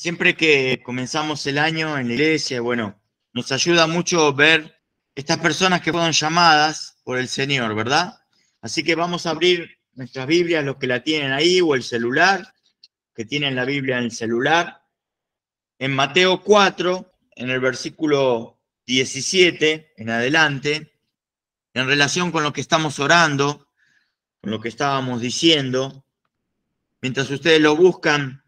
Siempre que comenzamos el año en la iglesia, bueno, nos ayuda mucho ver estas personas que fueron llamadas por el Señor, ¿verdad? Así que vamos a abrir nuestras Biblias, los que la tienen ahí, o el celular, que tienen la Biblia en el celular. En Mateo 4, en el versículo 17, en adelante, en relación con lo que estamos orando, con lo que estábamos diciendo, mientras ustedes lo buscan,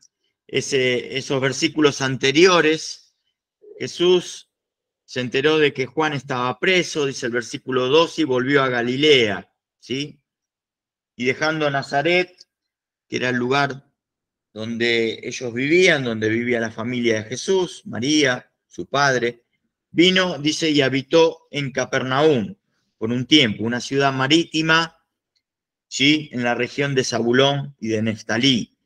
esos versículos anteriores, Jesús se enteró de que Juan estaba preso, dice el versículo 2, y volvió a Galilea, ¿sí? Y dejando Nazaret, que era el lugar donde ellos vivían, donde vivía la familia de Jesús, María, su padre, vino, dice, y habitó en Capernaum por un tiempo, una ciudad marítima, ¿sí? En la región de Zabulón y de Neftalí.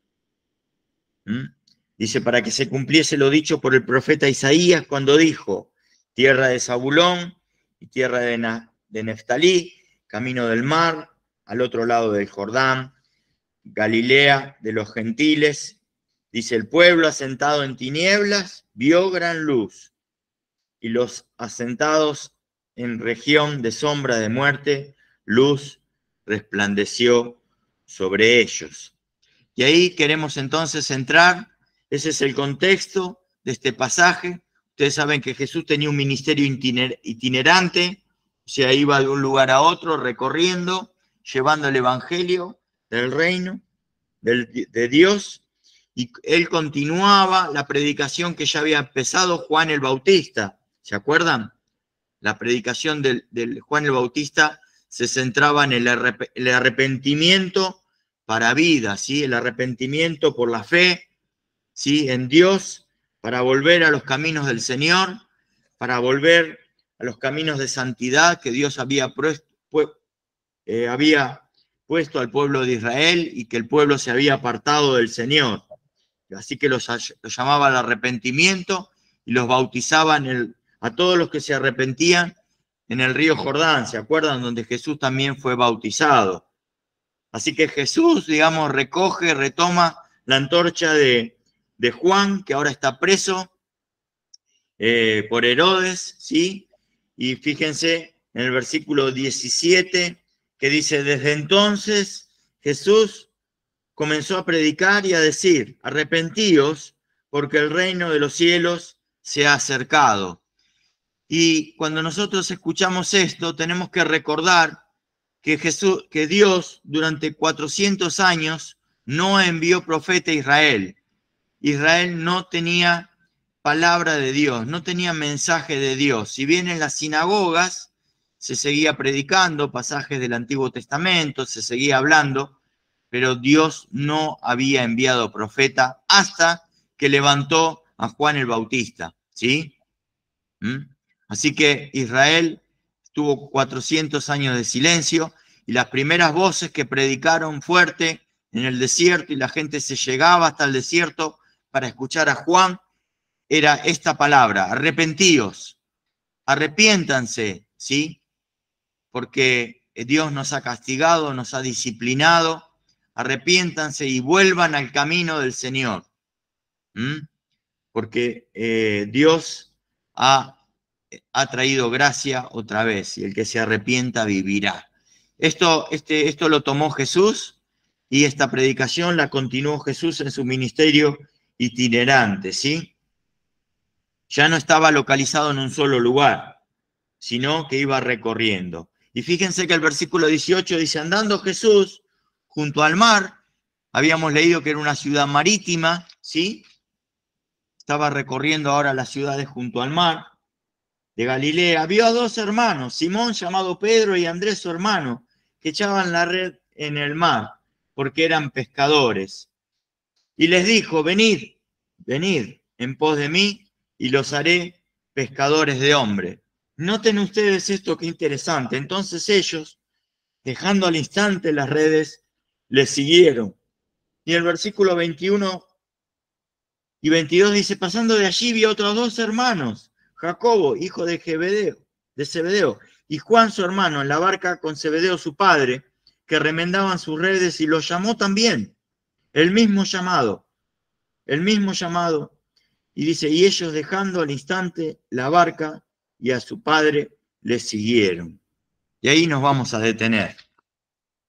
¿Mm? Dice, para que se cumpliese lo dicho por el profeta Isaías cuando dijo, tierra de Zabulón y tierra de, de Neftalí, camino del mar, al otro lado del Jordán, Galilea de los gentiles. Dice, el pueblo asentado en tinieblas vio gran luz y los asentados en región de sombra de muerte, luz resplandeció sobre ellos. Y ahí queremos entonces entrar ese es el contexto de este pasaje. Ustedes saben que Jesús tenía un ministerio itinerante, o sea, iba de un lugar a otro recorriendo, llevando el Evangelio del reino de Dios. Y él continuaba la predicación que ya había empezado Juan el Bautista. ¿Se acuerdan? La predicación de Juan el Bautista se centraba en el, el arrepentimiento para vida, ¿sí? el arrepentimiento por la fe, en Dios, para volver a los caminos del Señor, para volver a los caminos de santidad que Dios había, puesto, eh, había puesto al pueblo de Israel y que el pueblo se había apartado del Señor. Así que los, llamaba al arrepentimiento y los bautizaba el, a todos los que se arrepentían en el río Jordán, ¿se acuerdan? Donde Jesús también fue bautizado. Así que Jesús, digamos, recoge, retoma la antorcha de, de Juan, que ahora está preso eh, por Herodes, ¿sí? Y fíjense en el versículo 17 que dice, desde entonces Jesús comenzó a predicar y a decir, arrepentíos porque el reino de los cielos se ha acercado. Y cuando nosotros escuchamos esto, tenemos que recordar que, Jesús, que Dios durante 400 años no envió profeta a Israel, Israel no tenía palabra de Dios, no tenía mensaje de Dios. Si bien en las sinagogas se seguía predicando pasajes del Antiguo Testamento, se seguía hablando, pero Dios no había enviado profeta hasta que levantó a Juan el Bautista, ¿sí? ¿Mm? Así que Israel tuvo 400 años de silencio y las primeras voces que predicaron fuerte en el desierto y la gente se llegaba hasta el desierto para escuchar a Juan era esta palabra, arrepentíos, arrepiéntanse, ¿sí? Porque Dios nos ha castigado, nos ha disciplinado, arrepiéntanse y vuelvan al camino del Señor. Porque eh, Dios ha, traído gracia otra vez y el que se arrepienta vivirá. Esto, este, esto lo tomó Jesús y esta predicación la continuó Jesús en su ministerio itinerante, ¿sí? Ya no estaba localizado en un solo lugar, sino que iba recorriendo. Y fíjense que el versículo 18 dice, andando Jesús junto al mar, habíamos leído que era una ciudad marítima, ¿sí? Estaba recorriendo ahora las ciudades junto al mar de Galilea, vio a dos hermanos, Simón llamado Pedro y Andrés su hermano, que echaban la red en el mar, porque eran pescadores y les dijo, venid, venid en pos de mí y los haré pescadores de hombre. Noten ustedes esto que interesante. Entonces ellos, dejando al instante las redes, le siguieron. Y el versículo 21 y 22 dice, pasando de allí vi otros dos hermanos, Jacobo, hijo de de Zebedeo, y Juan su hermano en la barca con Zebedeo su padre, que remendaban sus redes y los llamó también. El mismo llamado, el mismo llamado. Y dice, y ellos dejando al instante la barca y a su padre le siguieron. Y ahí nos vamos a detener.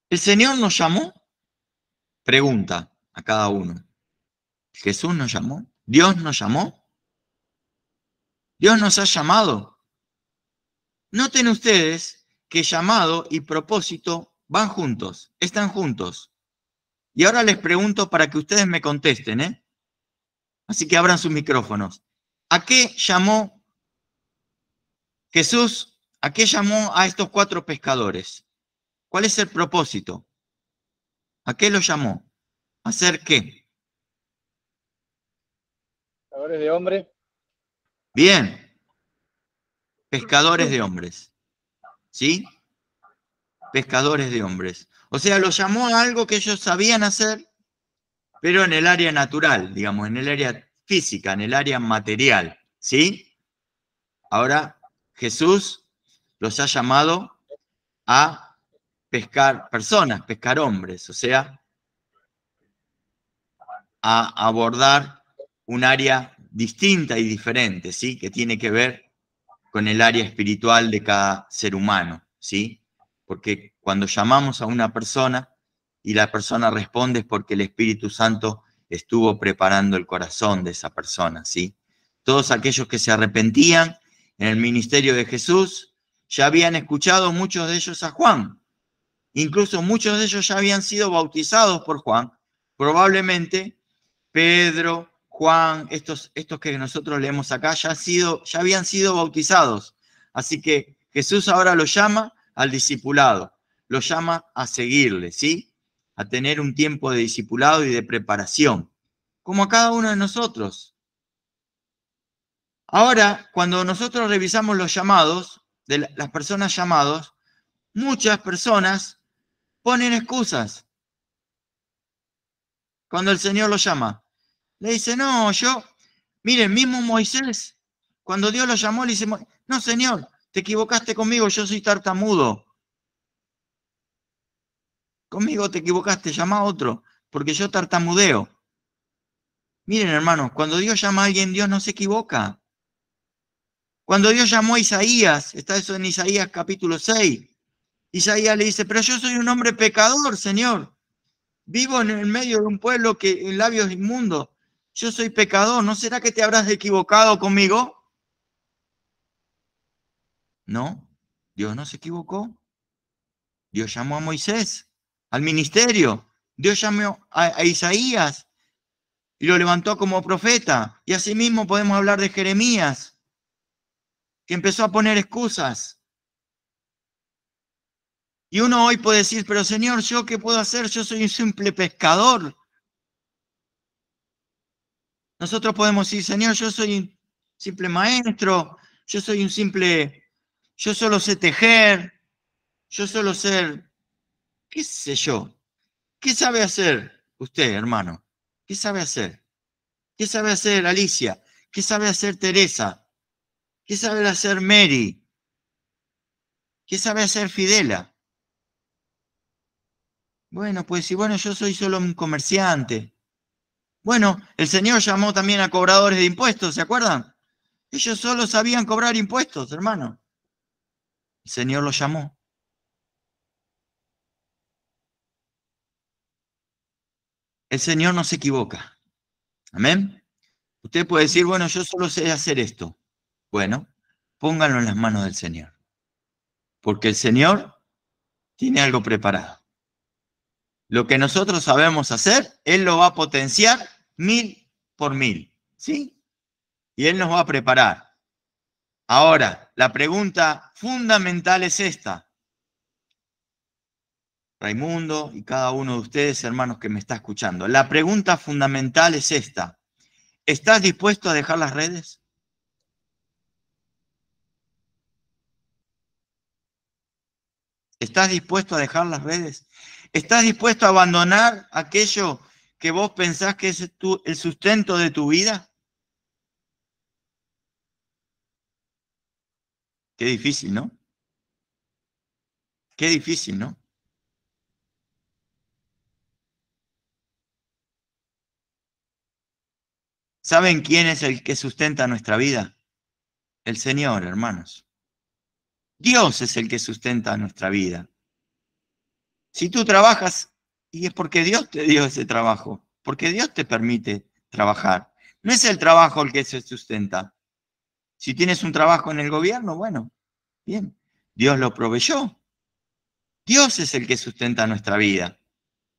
¿El Señor nos llamó? Pregunta a cada uno. ¿Jesús nos llamó? ¿Dios nos llamó? ¿Dios nos ha llamado? Noten ustedes que llamado y propósito van juntos, están juntos. Y ahora les pregunto para que ustedes me contesten, ¿eh? Así que abran sus micrófonos. ¿A qué llamó Jesús? ¿A qué llamó a estos cuatro pescadores? ¿Cuál es el propósito? ¿A qué los llamó? ¿A ¿Hacer qué? Pescadores de hombres. Bien. Pescadores de hombres. ¿Sí? Pescadores de hombres. O sea, los llamó a algo que ellos sabían hacer, pero en el área natural, digamos, en el área física, en el área material, ¿sí? Ahora Jesús los ha llamado a pescar personas, pescar hombres, o sea, a abordar un área distinta y diferente, ¿sí? Que tiene que ver con el área espiritual de cada ser humano, ¿sí? Porque cuando llamamos a una persona y la persona responde es porque el Espíritu Santo estuvo preparando el corazón de esa persona, ¿sí? Todos aquellos que se arrepentían en el ministerio de Jesús ya habían escuchado muchos de ellos a Juan. Incluso muchos de ellos ya habían sido bautizados por Juan. Probablemente Pedro, Juan, estos, estos que nosotros leemos acá, ya, sido, ya habían sido bautizados. Así que Jesús ahora lo llama al discipulado lo llama a seguirle, ¿sí? A tener un tiempo de discipulado y de preparación, como a cada uno de nosotros. Ahora, cuando nosotros revisamos los llamados, de las personas llamados, muchas personas ponen excusas. Cuando el Señor los llama, le dice, no, yo, miren, mismo Moisés, cuando Dios lo llamó, le dice, no, Señor, te equivocaste conmigo, yo soy tartamudo. Conmigo te equivocaste, llama a otro, porque yo tartamudeo. Miren, hermanos, cuando Dios llama a alguien, Dios no se equivoca. Cuando Dios llamó a Isaías, está eso en Isaías capítulo 6, Isaías le dice, pero yo soy un hombre pecador, Señor. Vivo en el medio de un pueblo que en labios inmundos. Yo soy pecador, ¿no será que te habrás equivocado conmigo? No, Dios no se equivocó. Dios llamó a Moisés al ministerio. Dios llamó a, Isaías y lo levantó como profeta. Y asimismo podemos hablar de Jeremías, que empezó a poner excusas. Y uno hoy puede decir, pero Señor, ¿yo qué puedo hacer? Yo soy un simple pescador. Nosotros podemos decir, Señor, yo soy un simple maestro, yo soy un simple, yo solo sé tejer, yo solo sé qué sé yo, ¿qué sabe hacer usted, hermano? ¿Qué sabe hacer? ¿Qué sabe hacer Alicia? ¿Qué sabe hacer Teresa? ¿Qué sabe hacer Mary? ¿Qué sabe hacer Fidela? Bueno, pues si bueno, yo soy solo un comerciante. Bueno, el Señor llamó también a cobradores de impuestos, ¿se acuerdan? Ellos solo sabían cobrar impuestos, hermano. El Señor los llamó. El Señor no se equivoca. Amén. Usted puede decir, bueno, yo solo sé hacer esto. Bueno, pónganlo en las manos del Señor. Porque el Señor tiene algo preparado. Lo que nosotros sabemos hacer, Él lo va a potenciar mil por mil. ¿Sí? Y Él nos va a preparar. Ahora, la pregunta fundamental es esta. Raimundo y cada uno de ustedes, hermanos, que me está escuchando. La pregunta fundamental es esta. ¿Estás dispuesto a dejar las redes? ¿Estás dispuesto a dejar las redes? ¿Estás dispuesto a abandonar aquello que vos pensás que es el sustento de tu vida? Qué difícil, ¿no? Qué difícil, ¿no? ¿Saben quién es el que sustenta nuestra vida? El Señor, hermanos. Dios es el que sustenta nuestra vida. Si tú trabajas, y es porque Dios te dio ese trabajo, porque Dios te permite trabajar. No es el trabajo el que se sustenta. Si tienes un trabajo en el gobierno, bueno, bien, Dios lo proveyó. Dios es el que sustenta nuestra vida.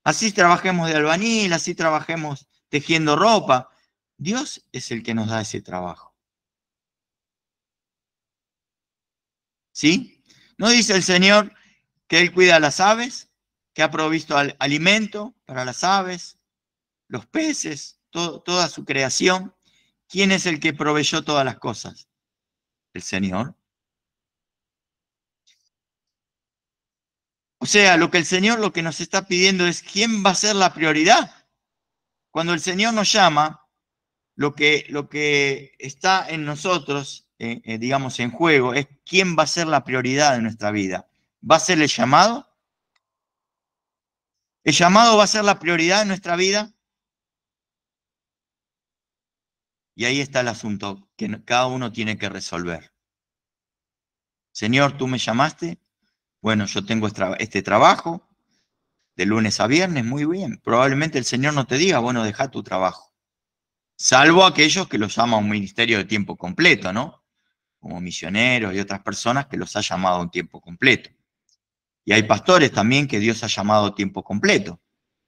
Así trabajemos de albañil, así trabajemos tejiendo ropa, Dios es el que nos da ese trabajo. ¿Sí? ¿No dice el Señor que Él cuida a las aves, que ha provisto alimento para las aves, los peces, toda su creación? ¿Quién es el que proveyó todas las cosas? El Señor. O sea, lo que el Señor lo que nos está pidiendo es quién va a ser la prioridad. Cuando el Señor nos llama, lo que, lo que está en nosotros, eh, eh, digamos, en juego, es quién va a ser la prioridad de nuestra vida. ¿Va a ser el llamado? ¿El llamado va a ser la prioridad de nuestra vida? Y ahí está el asunto que cada uno tiene que resolver. Señor, tú me llamaste. Bueno, yo tengo este, este trabajo de lunes a viernes, muy bien. Probablemente el Señor no te diga, bueno, deja tu trabajo salvo aquellos que los llama un ministerio de tiempo completo, ¿no? Como misioneros y otras personas que los ha llamado un tiempo completo. Y hay pastores también que Dios ha llamado tiempo completo.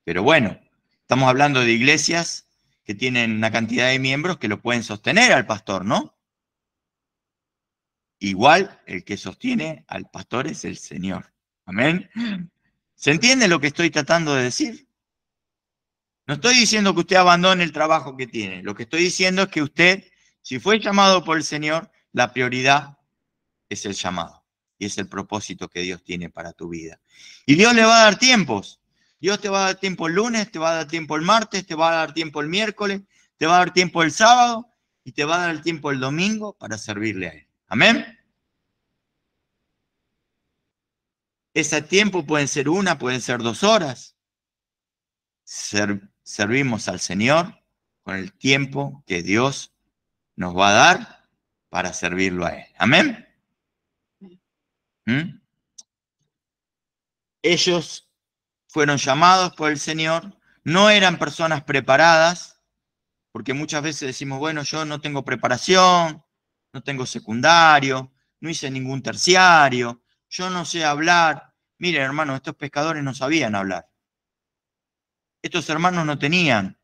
Pero bueno, estamos hablando de iglesias que tienen una cantidad de miembros que lo pueden sostener al pastor, ¿no? Igual el que sostiene al pastor es el Señor. Amén. ¿Se entiende lo que estoy tratando de decir? No estoy diciendo que usted abandone el trabajo que tiene. Lo que estoy diciendo es que usted, si fue llamado por el Señor, la prioridad es el llamado y es el propósito que Dios tiene para tu vida. Y Dios le va a dar tiempos. Dios te va a dar tiempo el lunes, te va a dar tiempo el martes, te va a dar tiempo el miércoles, te va a dar tiempo el sábado y te va a dar tiempo el domingo para servirle a Él. Amén. Ese tiempo pueden ser una, pueden ser dos horas servimos al Señor con el tiempo que Dios nos va a dar para servirlo a Él. Amén. ¿Mm? Ellos fueron llamados por el Señor, no eran personas preparadas, porque muchas veces decimos, bueno, yo no tengo preparación, no tengo secundario, no hice ningún terciario, yo no sé hablar. Miren, hermano, estos pescadores no sabían hablar. Estos hermanos no tenían,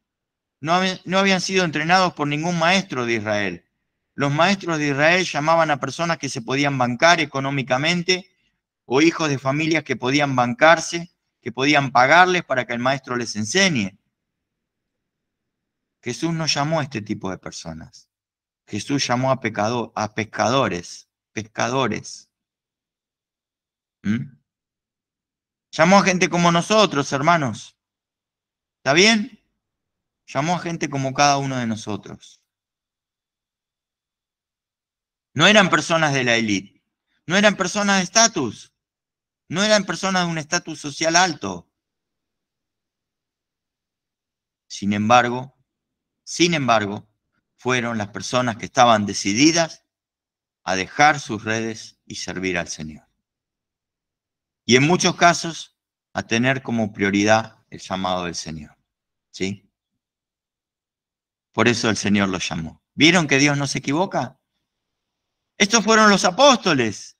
no, habían sido entrenados por ningún maestro de Israel. Los maestros de Israel llamaban a personas que se podían bancar económicamente o hijos de familias que podían bancarse, que podían pagarles para que el maestro les enseñe. Jesús no llamó a este tipo de personas. Jesús llamó a, pecado, a pescadores, pescadores. ¿Mm? Llamó a gente como nosotros, hermanos. ¿Está bien? Llamó a gente como cada uno de nosotros. No eran personas de la élite, no eran personas de estatus, no eran personas de un estatus social alto. Sin embargo, sin embargo, fueron las personas que estaban decididas a dejar sus redes y servir al Señor. Y en muchos casos, a tener como prioridad el llamado del Señor. ¿Sí? Por eso el Señor los llamó. ¿Vieron que Dios no se equivoca? Estos fueron los apóstoles.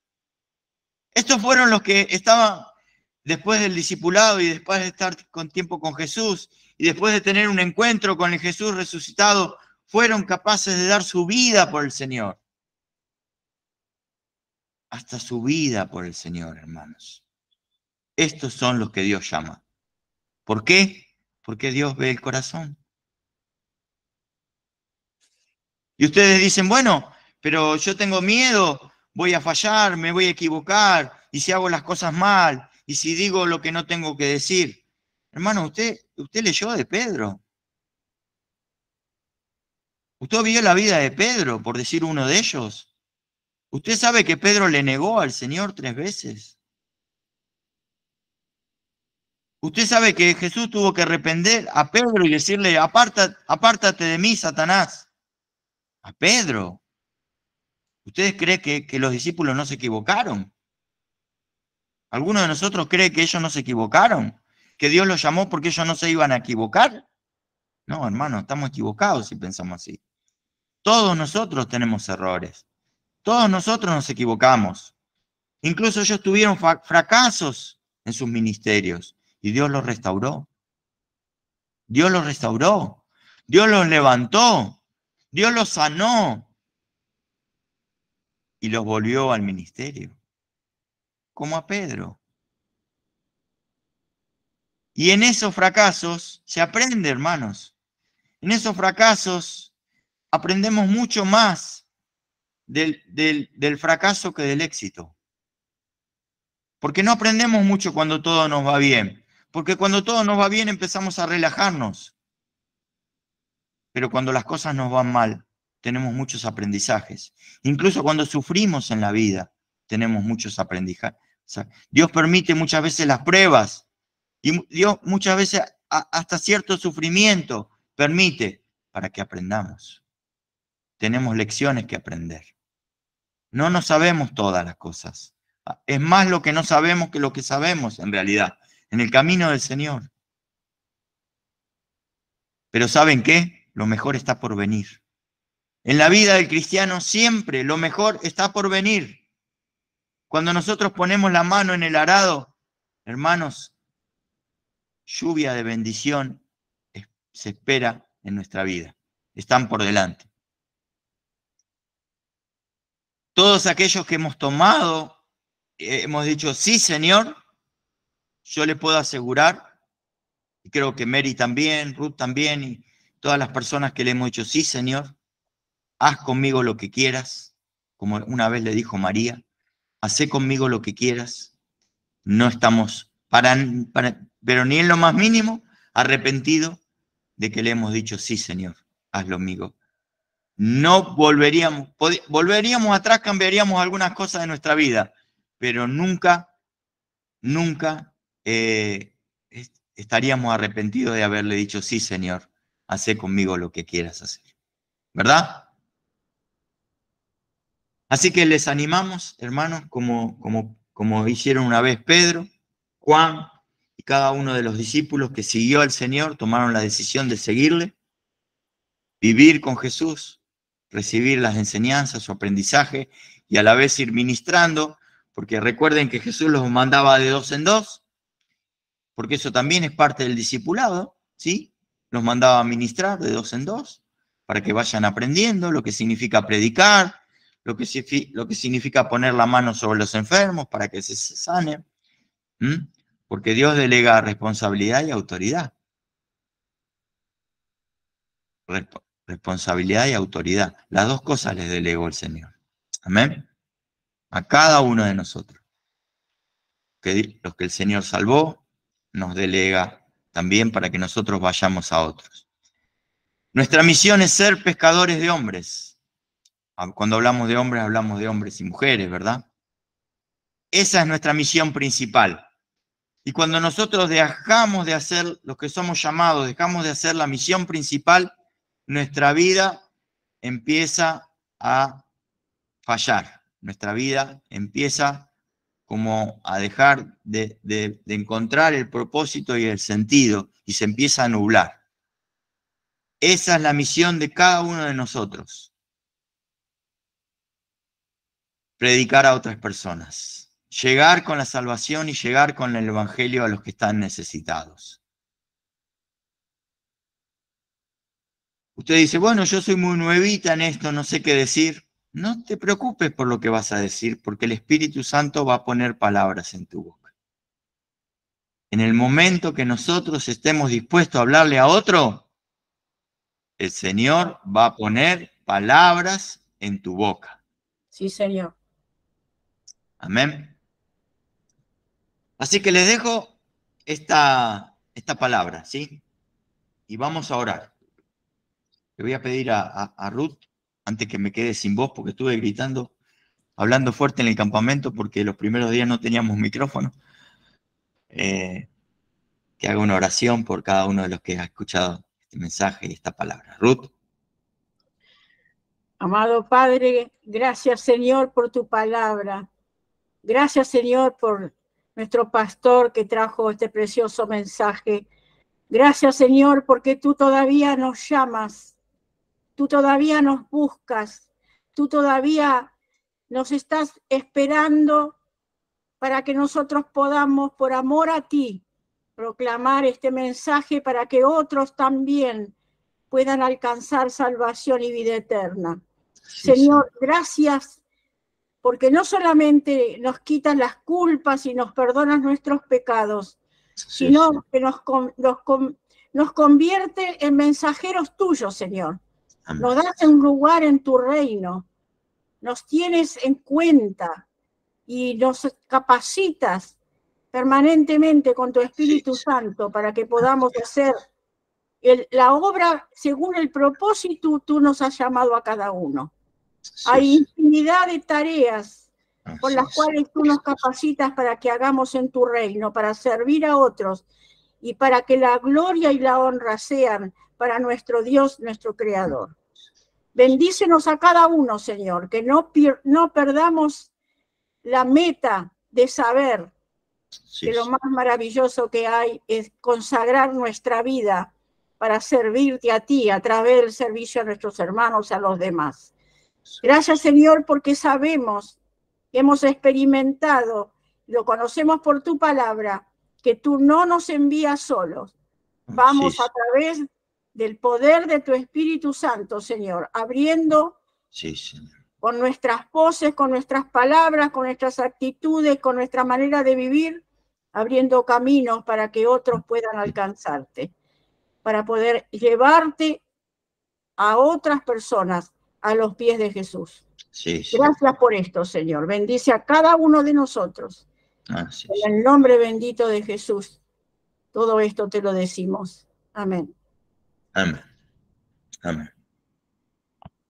Estos fueron los que estaban después del discipulado y después de estar con tiempo con Jesús y después de tener un encuentro con el Jesús resucitado, fueron capaces de dar su vida por el Señor. Hasta su vida por el Señor, hermanos. Estos son los que Dios llama. ¿Por qué? Porque Dios ve el corazón. Y ustedes dicen, bueno, pero yo tengo miedo, voy a fallar, me voy a equivocar, y si hago las cosas mal, y si digo lo que no tengo que decir. Hermano, usted, usted leyó de Pedro. Usted vio la vida de Pedro, por decir uno de ellos. Usted sabe que Pedro le negó al Señor tres veces. Usted sabe que Jesús tuvo que arrepender a Pedro y decirle, Aparta, apártate de mí, Satanás. A Pedro. ¿Ustedes creen que, que los discípulos no se equivocaron? ¿Alguno de nosotros cree que ellos no se equivocaron? ¿Que Dios los llamó porque ellos no se iban a equivocar? No, hermano, estamos equivocados si pensamos así. Todos nosotros tenemos errores. Todos nosotros nos equivocamos. Incluso ellos tuvieron fracasos en sus ministerios y Dios los restauró. Dios los restauró. Dios los levantó. Dios los sanó. Y los volvió al ministerio. Como a Pedro. Y en esos fracasos se aprende, hermanos. En esos fracasos aprendemos mucho más del, del, del fracaso que del éxito. Porque no aprendemos mucho cuando todo nos va bien. Porque cuando todo nos va bien empezamos a relajarnos. Pero cuando las cosas nos van mal, tenemos muchos aprendizajes. Incluso cuando sufrimos en la vida, tenemos muchos aprendizajes. Dios permite muchas veces las pruebas y Dios muchas veces hasta cierto sufrimiento permite para que aprendamos. Tenemos lecciones que aprender. No nos sabemos todas las cosas. Ah, es más lo que no sabemos que lo que sabemos en realidad en el camino del Señor. Pero ¿saben qué? Lo mejor está por venir. En la vida del cristiano siempre lo mejor está por venir. Cuando nosotros ponemos la mano en el arado, hermanos, lluvia de bendición se espera en nuestra vida. Están por delante. Todos aquellos que hemos tomado, eh, hemos dicho, sí Señor, yo le puedo asegurar, y creo que Mary también, Ruth también, y todas las personas que le hemos dicho, sí, Señor, haz conmigo lo que quieras, como una vez le dijo María, haz conmigo lo que quieras. No estamos, pero ni en lo más mínimo, arrepentido de que le hemos dicho, sí, Señor, hazlo amigo. No volveríamos, volveríamos atrás, cambiaríamos algunas cosas de nuestra vida, pero nunca, nunca eh, estaríamos arrepentidos de haberle dicho, sí, Señor, hace conmigo lo que quieras hacer. ¿Verdad? Así que les animamos, hermanos, como, como, como hicieron una vez Pedro, Juan y cada uno de los discípulos que siguió al Señor, tomaron la decisión de seguirle, vivir con Jesús, recibir las enseñanzas, su aprendizaje y a la vez ir ministrando, porque recuerden que Jesús los mandaba de dos en dos porque eso también es parte del discipulado, ¿sí? Los mandaba a ministrar de dos en dos, para que vayan aprendiendo lo que significa predicar, lo que, significa poner la mano sobre los enfermos para que se sane, porque Dios delega responsabilidad y autoridad. responsabilidad y autoridad. Las dos cosas les delegó el Señor. Amén. A cada uno de nosotros. los que el Señor salvó, nos delega también para que nosotros vayamos a otros. Nuestra misión es ser pescadores de hombres. Ah, cuando hablamos de hombres, hablamos de hombres y mujeres, ¿verdad? Esa es nuestra misión principal. Y cuando nosotros dejamos de hacer lo que somos llamados, dejamos de hacer la misión principal, nuestra vida empieza a fallar. Nuestra vida empieza a como a dejar de, encontrar el propósito y el sentido y se empieza a nublar. Esa es la misión de cada uno de nosotros. Predicar a otras personas. Llegar con la salvación y llegar con el Evangelio a los que están necesitados. Usted dice, bueno, yo soy muy nuevita en esto, no sé qué decir. No te preocupes por lo que vas a decir, porque el Espíritu Santo va a poner palabras en tu boca. En el momento que nosotros estemos dispuestos a hablarle a otro, el Señor va a poner palabras en tu boca. Sí, Señor. Amén. Así que les dejo esta, esta palabra, ¿sí? Y vamos a orar. Le voy a pedir a, a Ruth antes que me quede sin voz, porque estuve gritando, hablando fuerte en el campamento, porque los primeros días no teníamos micrófono. Eh, que haga una oración por cada uno de los que ha escuchado este mensaje y esta palabra. Ruth. Amado Padre, gracias Señor por tu palabra. Gracias Señor por nuestro pastor que trajo este precioso mensaje. Gracias Señor porque tú todavía nos llamas tú todavía nos buscas, tú todavía nos estás esperando para que nosotros podamos, por amor a ti, proclamar este mensaje para que otros también puedan alcanzar salvación y vida eterna. Señor, gracias porque no solamente nos quitas las culpas y nos perdonas nuestros pecados, sino que nos, nos convierte en mensajeros tuyos, Señor. Nos das un lugar en tu reino, nos tienes en cuenta y nos capacitas permanentemente con tu Espíritu Santo para que podamos hacer la obra según el propósito tú nos has llamado a cada uno. Hay infinidad de tareas por con las cuales tú nos capacitas para que hagamos en tu reino, para servir a otros y para que la gloria y la honra sean para nuestro Dios, nuestro Creador. Bendícenos a cada uno, Señor, que no, no perdamos la meta de saber que lo más maravilloso que hay es consagrar nuestra vida para servirte a ti a través del servicio a nuestros hermanos, a los demás. Gracias, Señor, porque sabemos, hemos experimentado, lo conocemos por tu palabra, que tú no nos envías solos. Vamos a través del poder de tu Espíritu Santo, Señor, abriendo con nuestras voces, con nuestras palabras, con nuestras actitudes, con nuestra manera de vivir, abriendo caminos para que otros puedan alcanzarte, para poder llevarte a otras personas a los pies de Jesús. Sí, Gracias por esto, Señor. Bendice a cada uno de nosotros. Ah, en el nombre bendito de Jesús, todo esto te lo decimos. Amén. Amen. Amen.